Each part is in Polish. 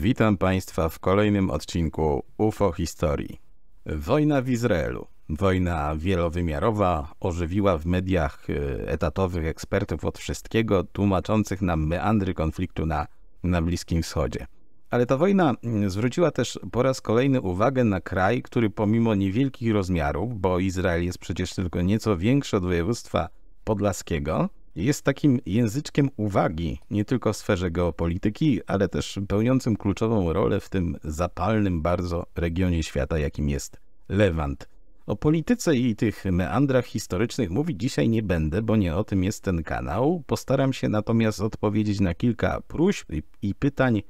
Witam Państwa w kolejnym odcinku UFO Historii. Wojna w Izraelu. Wojna wielowymiarowa ożywiła w mediach e, etatowych ekspertów od wszystkiego, tłumaczących nam meandry konfliktu na, na Bliskim Wschodzie. Ale ta wojna mm, zwróciła też po raz kolejny uwagę na kraj, który pomimo niewielkich rozmiarów, bo Izrael jest przecież tylko nieco większy od województwa podlaskiego, jest takim języczkiem uwagi nie tylko w sferze geopolityki, ale też pełniącym kluczową rolę w tym zapalnym bardzo regionie świata, jakim jest Lewant. O polityce i tych meandrach historycznych mówić dzisiaj nie będę, bo nie o tym jest ten kanał. Postaram się natomiast odpowiedzieć na kilka próśb i pytań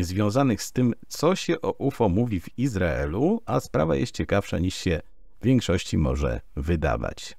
związanych z tym, co się o UFO mówi w Izraelu, a sprawa jest ciekawsza niż się większości może wydawać.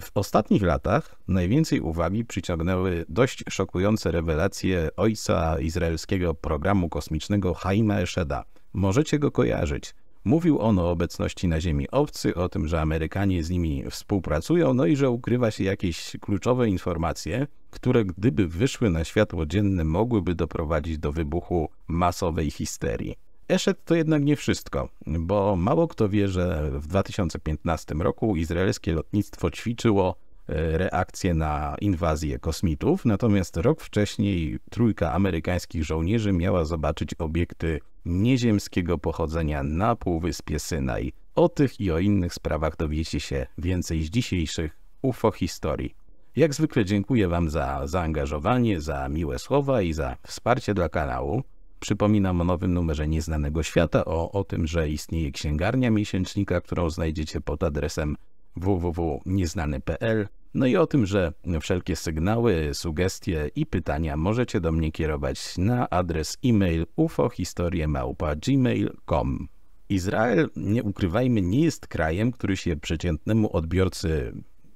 W ostatnich latach najwięcej uwagi przyciągnęły dość szokujące rewelacje ojca izraelskiego programu kosmicznego Haima Esheda. Możecie go kojarzyć. Mówił on o obecności na Ziemi obcy, o tym, że Amerykanie z nimi współpracują, no i że ukrywa się jakieś kluczowe informacje, które gdyby wyszły na światło dzienne, mogłyby doprowadzić do wybuchu masowej histerii. Eszet to jednak nie wszystko, bo mało kto wie, że w 2015 roku izraelskie lotnictwo ćwiczyło e, reakcję na inwazję kosmitów, natomiast rok wcześniej trójka amerykańskich żołnierzy miała zobaczyć obiekty nieziemskiego pochodzenia na Półwyspie Synaj. O tych i o innych sprawach dowiecie się więcej z dzisiejszych UFO historii. Jak zwykle dziękuję Wam za zaangażowanie, za miłe słowa i za wsparcie dla kanału. Przypominam o nowym numerze Nieznanego Świata, o, o tym, że istnieje księgarnia miesięcznika, którą znajdziecie pod adresem www.nieznany.pl, no i o tym, że wszelkie sygnały, sugestie i pytania możecie do mnie kierować na adres e-mail ufohistoriemałpa.gmail.com. Izrael, nie ukrywajmy, nie jest krajem, który się przeciętnemu odbiorcy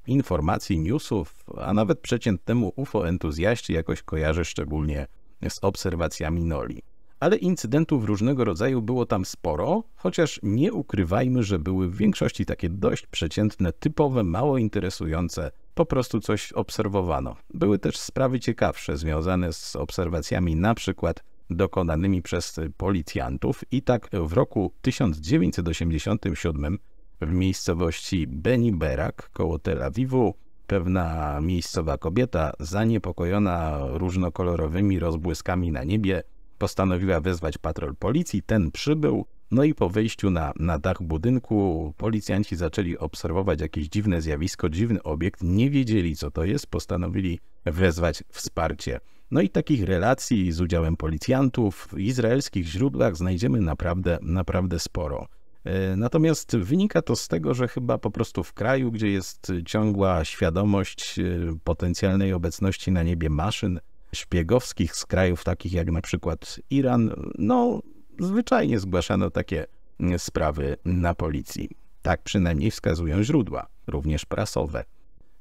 informacji, newsów, a nawet przeciętnemu UFO entuzjaści jakoś kojarzy szczególnie z obserwacjami Noli ale incydentów różnego rodzaju było tam sporo, chociaż nie ukrywajmy, że były w większości takie dość przeciętne, typowe, mało interesujące, po prostu coś obserwowano. Były też sprawy ciekawsze związane z obserwacjami na przykład dokonanymi przez policjantów i tak w roku 1987 w miejscowości Beni Berak koło Tel Awiwu pewna miejscowa kobieta zaniepokojona różnokolorowymi rozbłyskami na niebie Postanowiła wezwać patrol policji, ten przybył, no i po wyjściu na, na dach budynku policjanci zaczęli obserwować jakieś dziwne zjawisko, dziwny obiekt, nie wiedzieli co to jest, postanowili wezwać wsparcie. No i takich relacji z udziałem policjantów w izraelskich źródłach znajdziemy naprawdę, naprawdę sporo. E, natomiast wynika to z tego, że chyba po prostu w kraju, gdzie jest ciągła świadomość e, potencjalnej obecności na niebie maszyn, szpiegowskich z krajów takich jak na przykład Iran, no zwyczajnie zgłaszano takie mm, sprawy na policji. Tak przynajmniej wskazują źródła, również prasowe.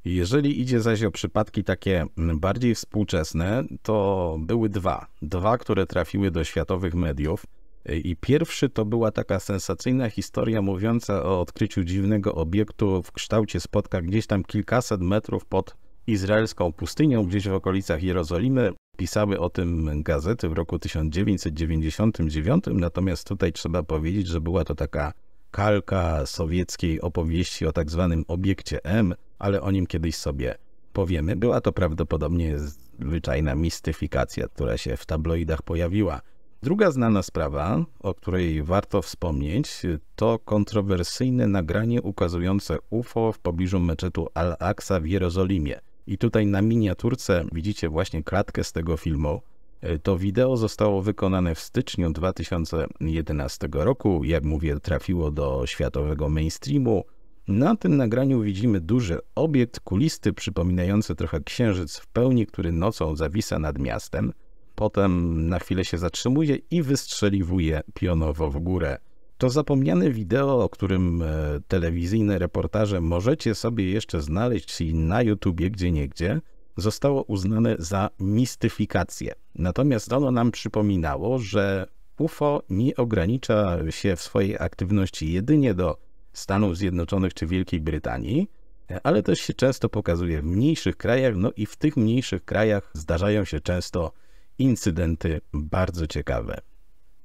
Jeżeli idzie zaś o przypadki takie mm, bardziej współczesne, to były dwa. Dwa, które trafiły do światowych mediów. Y, I pierwszy to była taka sensacyjna historia mówiąca o odkryciu dziwnego obiektu w kształcie spotka gdzieś tam kilkaset metrów pod izraelską pustynią gdzieś w okolicach Jerozolimy. Pisały o tym gazety w roku 1999, natomiast tutaj trzeba powiedzieć, że była to taka kalka sowieckiej opowieści o tak zwanym obiekcie M, ale o nim kiedyś sobie powiemy. Była to prawdopodobnie zwyczajna mistyfikacja, która się w tabloidach pojawiła. Druga znana sprawa, o której warto wspomnieć, to kontrowersyjne nagranie ukazujące UFO w pobliżu meczetu Al-Aqsa w Jerozolimie. I tutaj na miniaturce widzicie właśnie klatkę z tego filmu. E, to wideo zostało wykonane w styczniu 2011 roku. Jak mówię, trafiło do światowego mainstreamu. Na tym nagraniu widzimy duży obiekt kulisty przypominający trochę księżyc w pełni, który nocą zawisa nad miastem. Potem na chwilę się zatrzymuje i wystrzeliwuje pionowo w górę. To zapomniane wideo, o którym e, telewizyjne reportaże możecie sobie jeszcze znaleźć na YouTubie gdzie niegdzie, zostało uznane za mistyfikację. Natomiast ono nam przypominało, że UFO nie ogranicza się w swojej aktywności jedynie do Stanów Zjednoczonych czy Wielkiej Brytanii, ale też się często pokazuje w mniejszych krajach, no i w tych mniejszych krajach zdarzają się często incydenty bardzo ciekawe.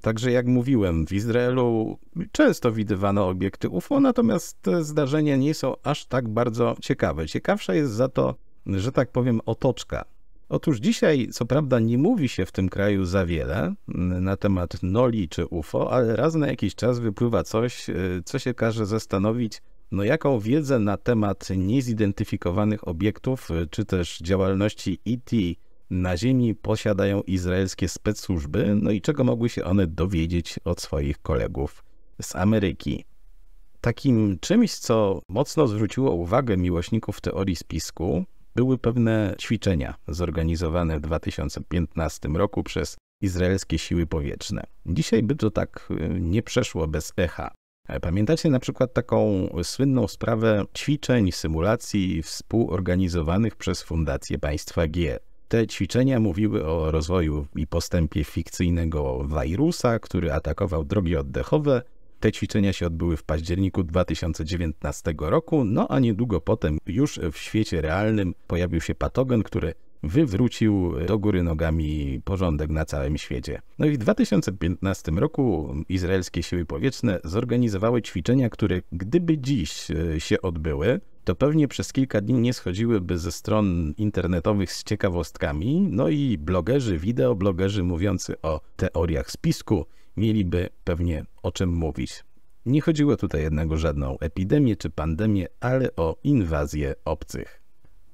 Także jak mówiłem, w Izraelu często widywano obiekty UFO, natomiast te zdarzenia nie są aż tak bardzo ciekawe. Ciekawsza jest za to, że tak powiem, otoczka. Otóż dzisiaj, co prawda, nie mówi się w tym kraju za wiele mm, na temat Noli czy UFO, ale raz na jakiś czas wypływa coś, y, co się każe zastanowić, no jaką wiedzę na temat niezidentyfikowanych obiektów, y, czy też działalności ET na ziemi posiadają izraelskie specsłużby, no i czego mogły się one dowiedzieć od swoich kolegów z Ameryki. Takim czymś, co mocno zwróciło uwagę miłośników teorii spisku, były pewne ćwiczenia zorganizowane w 2015 roku przez izraelskie siły powietrzne. Dzisiaj by to tak y, nie przeszło bez echa. E, pamiętacie na przykład taką słynną sprawę ćwiczeń, symulacji współorganizowanych przez Fundację Państwa G e te ćwiczenia mówiły o rozwoju i postępie fikcyjnego wirusa, który atakował drogi oddechowe. Te ćwiczenia się odbyły w październiku 2019 roku, no a niedługo potem już w świecie realnym pojawił się patogen, który wywrócił do góry nogami porządek na całym świecie. No i w 2015 roku izraelskie siły powietrzne zorganizowały ćwiczenia, które gdyby dziś e, się odbyły, to pewnie przez kilka dni nie schodziłyby ze stron internetowych z ciekawostkami, no i blogerzy, wideoblogerzy mówiący o teoriach spisku mieliby pewnie o czym mówić. Nie chodziło tutaj jednak o żadną epidemię czy pandemię, ale o inwazję obcych.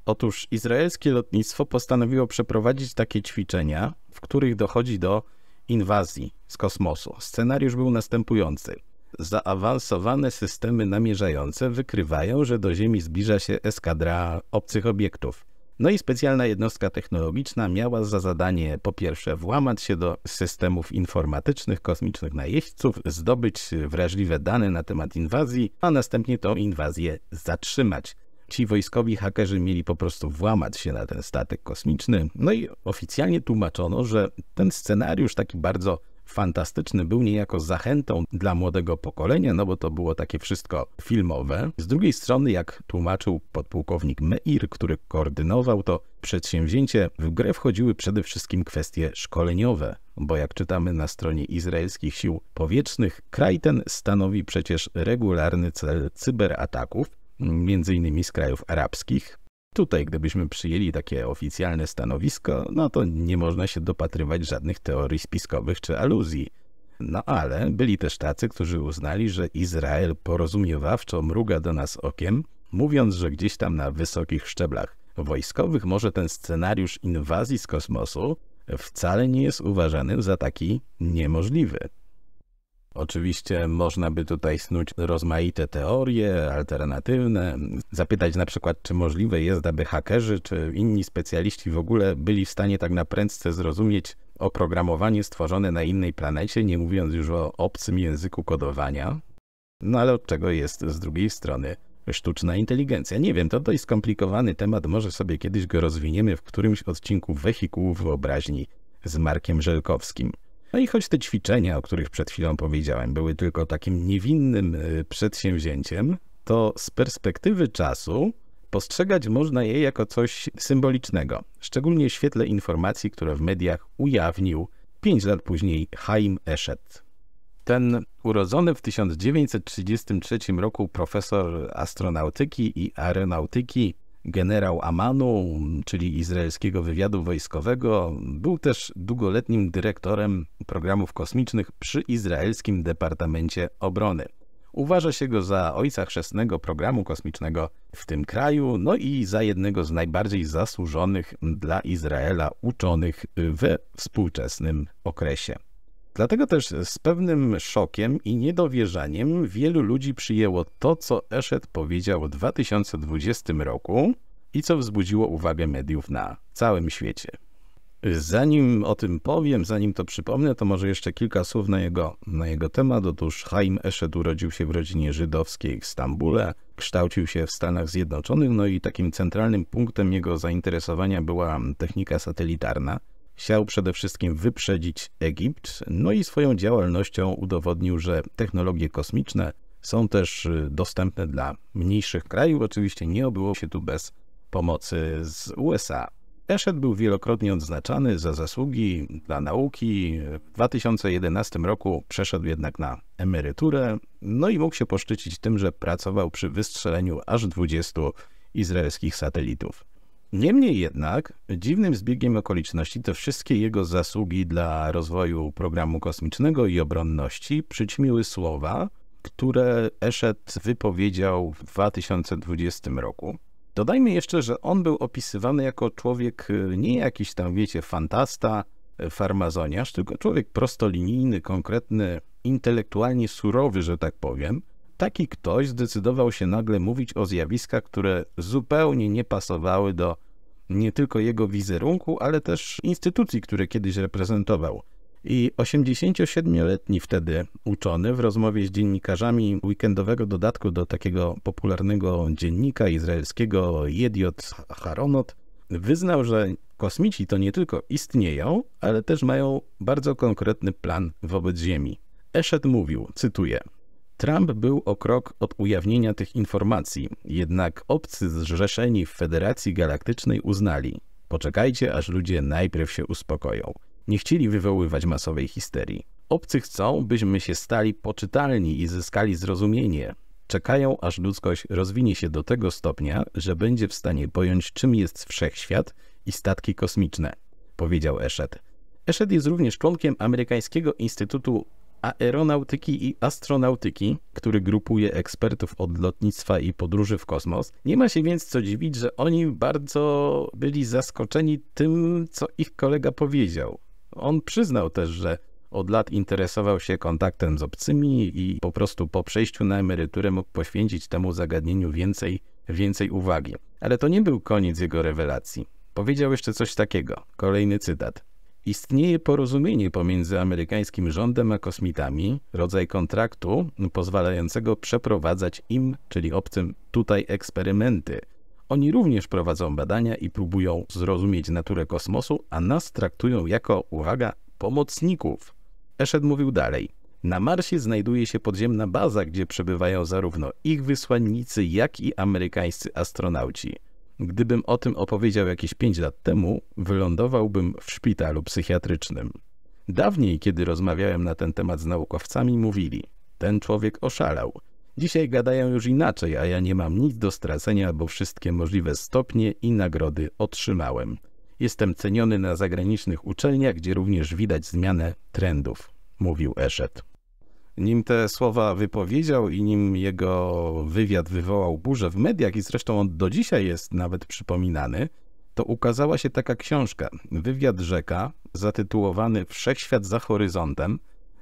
Otóż izraelskie lotnictwo postanowiło przeprowadzić takie ćwiczenia, w których dochodzi do inwazji z kosmosu. Scenariusz był następujący. Zaawansowane systemy namierzające wykrywają, że do Ziemi zbliża się eskadra obcych obiektów. No i specjalna jednostka technologiczna miała za zadanie po pierwsze włamać się do systemów informatycznych kosmicznych najeźdźców, zdobyć wrażliwe dane na temat inwazji, a następnie tą inwazję zatrzymać ci wojskowi hakerzy mieli po prostu włamać się na ten statek kosmiczny. No i oficjalnie tłumaczono, że ten scenariusz taki bardzo fantastyczny był niejako zachętą dla młodego pokolenia, no bo to było takie wszystko filmowe. Z drugiej strony, jak tłumaczył podpułkownik Meir, który koordynował to przedsięwzięcie, w grę wchodziły przede wszystkim kwestie szkoleniowe, bo jak czytamy na stronie izraelskich sił powietrznych, kraj ten stanowi przecież regularny cel cyberataków, między innymi z krajów arabskich. Tutaj, gdybyśmy przyjęli takie oficjalne stanowisko, no to nie można się dopatrywać żadnych teorii spiskowych czy aluzji. No ale byli też tacy, którzy uznali, że Izrael porozumiewawczo mruga do nas okiem, mówiąc, że gdzieś tam na wysokich szczeblach wojskowych może ten scenariusz inwazji z kosmosu wcale nie jest uważany za taki niemożliwy. Oczywiście można by tutaj snuć rozmaite teorie alternatywne, zapytać na przykład, czy możliwe jest, aby hakerzy czy inni specjaliści w ogóle byli w stanie tak na prędce zrozumieć oprogramowanie stworzone na innej planecie, nie mówiąc już o obcym języku kodowania. No ale od czego jest z drugiej strony sztuczna inteligencja? Nie wiem, to dość skomplikowany temat, może sobie kiedyś go rozwiniemy w którymś odcinku Wehikułów Wyobraźni z Markiem Żelkowskim. No i choć te ćwiczenia, o których przed chwilą powiedziałem, były tylko takim niewinnym y, przedsięwzięciem, to z perspektywy czasu postrzegać można je jako coś symbolicznego, szczególnie w świetle informacji, które w mediach ujawnił 5 lat później Haim Eshet. Ten urodzony w 1933 roku profesor astronautyki i aeronautyki generał Amanu, czyli izraelskiego wywiadu wojskowego, był też długoletnim dyrektorem programów kosmicznych przy izraelskim Departamencie Obrony. Uważa się go za ojca chrzestnego programu kosmicznego w tym kraju, no i za jednego z najbardziej zasłużonych dla Izraela uczonych we współczesnym okresie. Dlatego też z pewnym szokiem i niedowierzaniem wielu ludzi przyjęło to, co Eszet powiedział w 2020 roku i co wzbudziło uwagę mediów na całym świecie. Zanim o tym powiem, zanim to przypomnę, to może jeszcze kilka słów na jego, na jego temat. Otóż Chaim Eszed urodził się w rodzinie żydowskiej w Stambule, kształcił się w Stanach Zjednoczonych, no i takim centralnym punktem jego zainteresowania była technika satelitarna – Chciał przede wszystkim wyprzedzić Egipt, no i swoją działalnością udowodnił, że technologie kosmiczne są też y, dostępne dla mniejszych krajów. Oczywiście nie obyło się tu bez pomocy z USA. Eshet był wielokrotnie odznaczany za zasługi dla nauki. W 2011 roku przeszedł jednak na emeryturę, no i mógł się poszczycić tym, że pracował przy wystrzeleniu aż 20 izraelskich satelitów. Niemniej jednak, dziwnym zbiegiem okoliczności te wszystkie jego zasługi dla rozwoju programu kosmicznego i obronności przyćmiły słowa, które Eschet wypowiedział w 2020 roku. Dodajmy jeszcze, że on był opisywany jako człowiek y, nie jakiś tam, wiecie, fantasta, y, farmazoniarz, tylko człowiek prostolinijny, konkretny, intelektualnie surowy, że tak powiem, taki ktoś zdecydował się nagle mówić o zjawiskach, które zupełnie nie pasowały do nie tylko jego wizerunku, ale też instytucji, które kiedyś reprezentował. I 87-letni wtedy uczony w rozmowie z dziennikarzami weekendowego dodatku do takiego popularnego dziennika izraelskiego Jediot Haronot wyznał, że kosmici to nie tylko istnieją, ale też mają bardzo konkretny plan wobec Ziemi. Eshet mówił, cytuję, Trump był o krok od ujawnienia tych informacji, jednak obcy zrzeszeni w Federacji Galaktycznej uznali: poczekajcie, aż ludzie najpierw się uspokoją. Nie chcieli wywoływać masowej histerii. Obcy chcą, byśmy się stali poczytalni i zyskali zrozumienie. Czekają, aż ludzkość rozwinie się do tego stopnia, że będzie w stanie pojąć, czym jest wszechświat i statki kosmiczne, powiedział Eszet. Eszet jest również członkiem amerykańskiego Instytutu aeronautyki i astronautyki, który grupuje ekspertów od lotnictwa i podróży w kosmos. Nie ma się więc co dziwić, że oni bardzo byli zaskoczeni tym, co ich kolega powiedział. On przyznał też, że od lat interesował się kontaktem z obcymi i po prostu po przejściu na emeryturę mógł poświęcić temu zagadnieniu więcej, więcej uwagi. Ale to nie był koniec jego rewelacji. Powiedział jeszcze coś takiego. Kolejny cytat. Istnieje porozumienie pomiędzy amerykańskim rządem a kosmitami, rodzaj kontraktu pozwalającego przeprowadzać im, czyli obcym, tutaj eksperymenty. Oni również prowadzą badania i próbują zrozumieć naturę kosmosu, a nas traktują jako, uwaga, pomocników. Eszed mówił dalej. Na Marsie znajduje się podziemna baza, gdzie przebywają zarówno ich wysłannicy, jak i amerykańscy astronauci. Gdybym o tym opowiedział jakieś 5 lat temu, wylądowałbym w szpitalu psychiatrycznym. Dawniej, kiedy rozmawiałem na ten temat z naukowcami, mówili: Ten człowiek oszalał. Dzisiaj gadają już inaczej, a ja nie mam nic do stracenia, bo wszystkie możliwe stopnie i nagrody otrzymałem. Jestem ceniony na zagranicznych uczelniach, gdzie również widać zmianę trendów, mówił Eszet nim te słowa wypowiedział i nim jego wywiad wywołał burzę w mediach, i zresztą on do dzisiaj jest nawet przypominany, to ukazała się taka książka, Wywiad Rzeka, zatytułowany Wszechświat za horyzontem,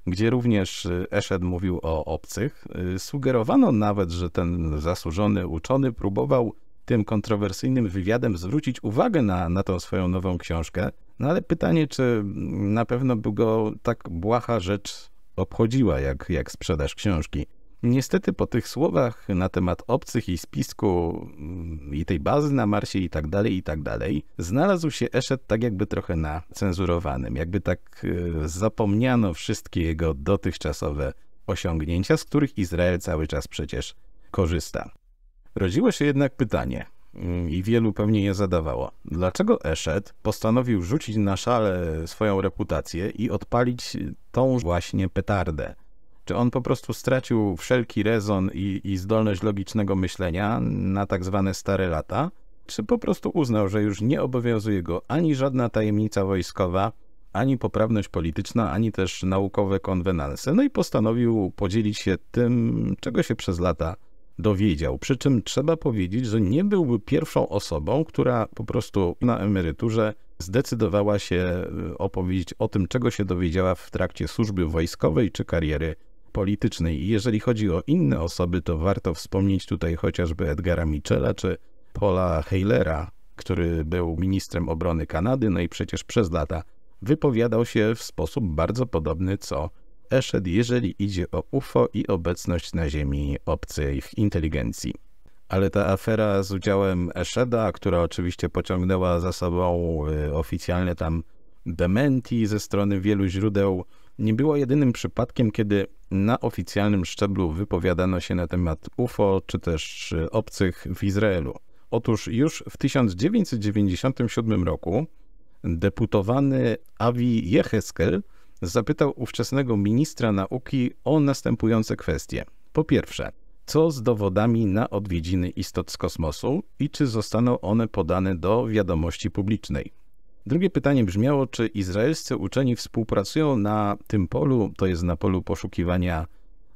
gdzie również y, Eszed mówił o obcych. Y, sugerowano nawet, że ten zasłużony uczony próbował tym kontrowersyjnym wywiadem zwrócić uwagę na, na tą swoją nową książkę, no ale pytanie, czy mm, na pewno by go tak błaha rzecz obchodziła jak, jak sprzedaż książki. Niestety po tych słowach na temat obcych i spisku mm, i tej bazy na Marsie i tak dalej, i tak dalej, znalazł się Eszet tak jakby trochę na cenzurowanym, jakby tak y, zapomniano wszystkie jego dotychczasowe osiągnięcia, z których Izrael cały czas przecież korzysta. Rodziło się jednak pytanie, Mm, i wielu pewnie je zadawało. Dlaczego Eszet postanowił rzucić na szale swoją reputację i odpalić tą właśnie petardę? Czy on po prostu stracił wszelki rezon i, i zdolność logicznego myślenia na tak zwane stare lata? Czy po prostu uznał, że już nie obowiązuje go ani żadna tajemnica wojskowa, ani poprawność polityczna, ani też naukowe konwenanse? No i postanowił podzielić się tym, czego się przez lata dowiedział. Przy czym trzeba powiedzieć, że nie byłby pierwszą osobą, która po prostu na emeryturze zdecydowała się e, opowiedzieć o tym, czego się dowiedziała w trakcie służby wojskowej czy kariery politycznej. I jeżeli chodzi o inne osoby, to warto wspomnieć tutaj chociażby Edgara Michela czy Paula Heilera, który był ministrem obrony Kanady, no i przecież przez lata wypowiadał się w sposób bardzo podobny co Eszed, jeżeli idzie o UFO i obecność na Ziemi obcej inteligencji. Ale ta afera z udziałem Eszeda, która oczywiście pociągnęła za sobą y, oficjalne tam dementi ze strony wielu źródeł, nie była jedynym przypadkiem, kiedy na oficjalnym szczeblu wypowiadano się na temat UFO czy też y, obcych w Izraelu. Otóż już w 1997 roku deputowany Avi Jeheskel zapytał ówczesnego ministra nauki o następujące kwestie. Po pierwsze, co z dowodami na odwiedziny istot z kosmosu i czy zostaną one podane do wiadomości publicznej? Drugie pytanie brzmiało, czy izraelscy uczeni współpracują na tym polu, to jest na polu poszukiwania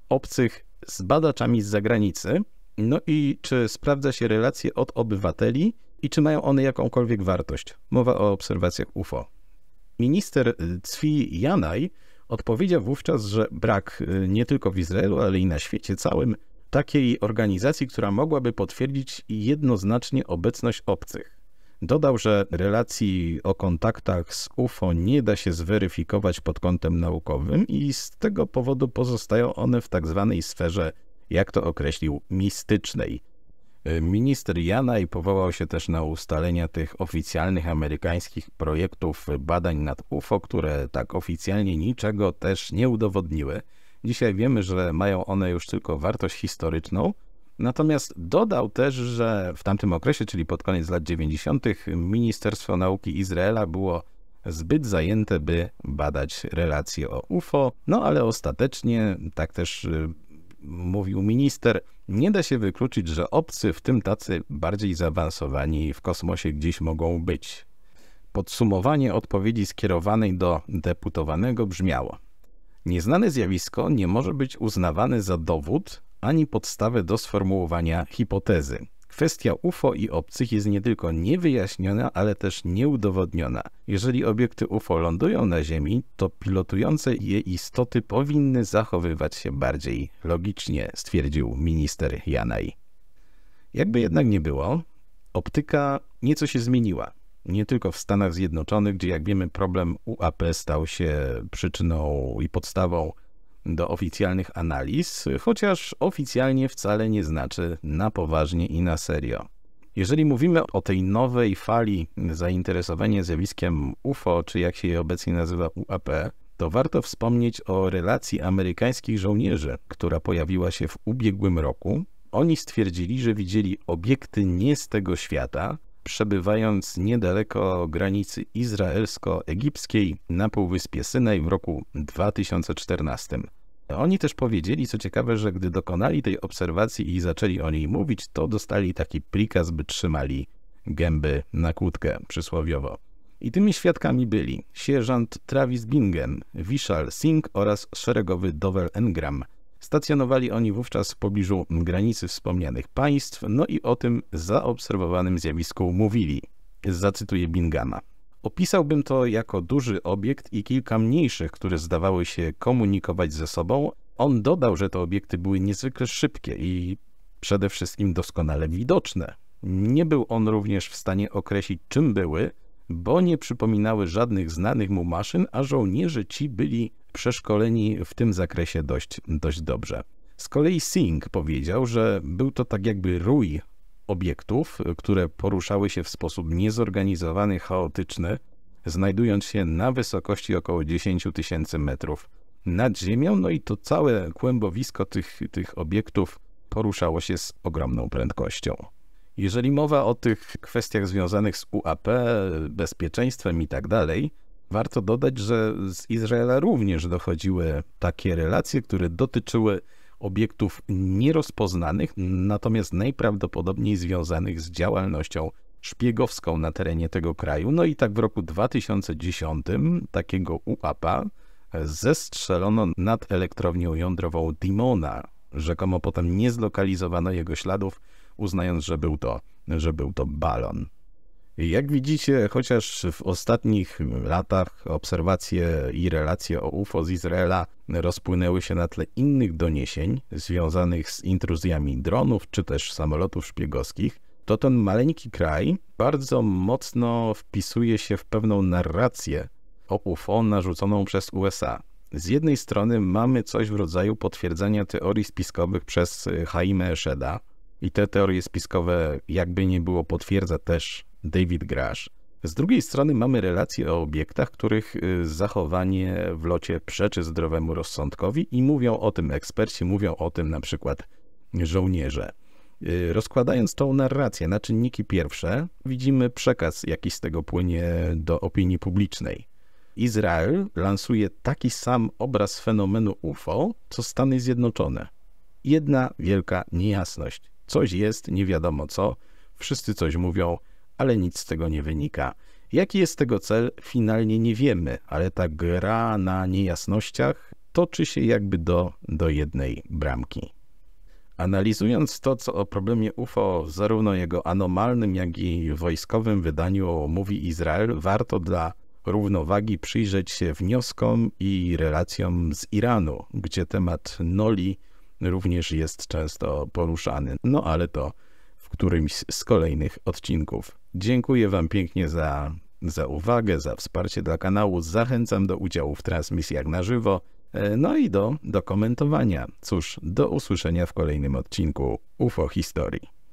obcych z badaczami z zagranicy, no i czy sprawdza się relacje od obywateli i czy mają one jakąkolwiek wartość? Mowa o obserwacjach UFO. Minister y, Cwi Janaj odpowiedział wówczas, że brak y, nie tylko w Izraelu, ale i na świecie całym takiej organizacji, która mogłaby potwierdzić jednoznacznie obecność obcych. Dodał, że relacji o kontaktach z UFO nie da się zweryfikować pod kątem naukowym i z tego powodu pozostają one w tak zwanej sferze, jak to określił, mistycznej. E, minister Jana i powołał się też na ustalenia tych oficjalnych amerykańskich projektów badań nad UFO, które tak oficjalnie niczego też nie udowodniły. Dzisiaj wiemy, że mają one już tylko wartość historyczną. Natomiast dodał też, że w tamtym okresie, czyli pod koniec lat 90., Ministerstwo Nauki Izraela było zbyt zajęte, by badać relacje o UFO, no ale ostatecznie, tak też y, mówił minister, nie da się wykluczyć, że obcy, w tym tacy bardziej zaawansowani w kosmosie gdzieś mogą być. Podsumowanie odpowiedzi skierowanej do deputowanego brzmiało: Nieznane zjawisko nie może być uznawane za dowód ani podstawę do sformułowania hipotezy. Kwestia UFO i obcych jest nie tylko niewyjaśniona, ale też nieudowodniona. Jeżeli obiekty UFO lądują na Ziemi, to pilotujące je istoty powinny zachowywać się bardziej logicznie, stwierdził minister Janaj. Jakby jednak nie było, optyka nieco się zmieniła. Nie tylko w Stanach Zjednoczonych, gdzie jak wiemy problem UAP stał się przyczyną i podstawą do oficjalnych analiz, chociaż oficjalnie wcale nie znaczy na poważnie i na serio. Jeżeli mówimy o tej nowej fali zainteresowania zjawiskiem UFO, czy jak się je obecnie nazywa UAP, to warto wspomnieć o relacji amerykańskich żołnierzy, która pojawiła się w ubiegłym roku. Oni stwierdzili, że widzieli obiekty nie z tego świata, przebywając niedaleko granicy izraelsko-egipskiej na Półwyspie Synaj w roku 2014. Oni też powiedzieli, co ciekawe, że gdy dokonali tej obserwacji i zaczęli o niej mówić, to dostali taki prikaz, by trzymali gęby na kłódkę przysłowiowo. I tymi świadkami byli sierżant Travis Bingen, Vishal Singh oraz szeregowy Dover Engram – Stacjonowali oni wówczas w pobliżu granicy wspomnianych państw, no i o tym zaobserwowanym zjawisku mówili. Zacytuję Bingama. Opisałbym to jako duży obiekt i kilka mniejszych, które zdawały się komunikować ze sobą. On dodał, że te obiekty były niezwykle szybkie i przede wszystkim doskonale widoczne. Nie był on również w stanie określić, czym były, bo nie przypominały żadnych znanych mu maszyn, a żołnierze ci byli przeszkoleni w tym zakresie dość, dość dobrze. Z kolei Singh powiedział, że był to tak jakby rój obiektów, które poruszały się w sposób niezorganizowany, chaotyczny, znajdując się na wysokości około 10 tysięcy metrów nad ziemią, no i to całe kłębowisko tych, tych obiektów poruszało się z ogromną prędkością. Jeżeli mowa o tych kwestiach związanych z UAP, bezpieczeństwem i tak dalej, Warto dodać, że z Izraela również dochodziły takie relacje, które dotyczyły obiektów nierozpoznanych, natomiast najprawdopodobniej związanych z działalnością szpiegowską na terenie tego kraju. No i tak w roku 2010 takiego UAPA zestrzelono nad elektrownią jądrową Dimona. Rzekomo potem nie zlokalizowano jego śladów, uznając, że był to, że był to balon. Jak widzicie, chociaż w ostatnich latach obserwacje i relacje o UFO z Izraela rozpłynęły się na tle innych doniesień związanych z intruzjami dronów czy też samolotów szpiegowskich, to ten maleńki kraj bardzo mocno wpisuje się w pewną narrację o UFO narzuconą przez USA. Z jednej strony mamy coś w rodzaju potwierdzenia teorii spiskowych przez Jaime Esheda i te teorie spiskowe jakby nie było potwierdza też David Grasz. Z drugiej strony mamy relacje o obiektach, których y, zachowanie w locie przeczy zdrowemu rozsądkowi i mówią o tym eksperci, mówią o tym na przykład żołnierze. Y, rozkładając tą narrację na czynniki pierwsze, widzimy przekaz, jaki z tego płynie do opinii publicznej. Izrael lansuje taki sam obraz fenomenu UFO, co Stany Zjednoczone. Jedna wielka niejasność. Coś jest, nie wiadomo co, wszyscy coś mówią, ale nic z tego nie wynika. Jaki jest tego cel, finalnie nie wiemy, ale ta gra na niejasnościach toczy się jakby do, do jednej bramki. Analizując to, co o problemie UFO, zarówno jego anomalnym, jak i wojskowym wydaniu mówi Izrael, warto dla równowagi przyjrzeć się wnioskom i relacjom z Iranu, gdzie temat Noli również jest często poruszany. No ale to którymś z kolejnych odcinków. Dziękuję Wam pięknie za, za uwagę, za wsparcie dla kanału. Zachęcam do udziału w transmisjach na żywo, e, no i do, do komentowania. Cóż, do usłyszenia w kolejnym odcinku UFO Historii.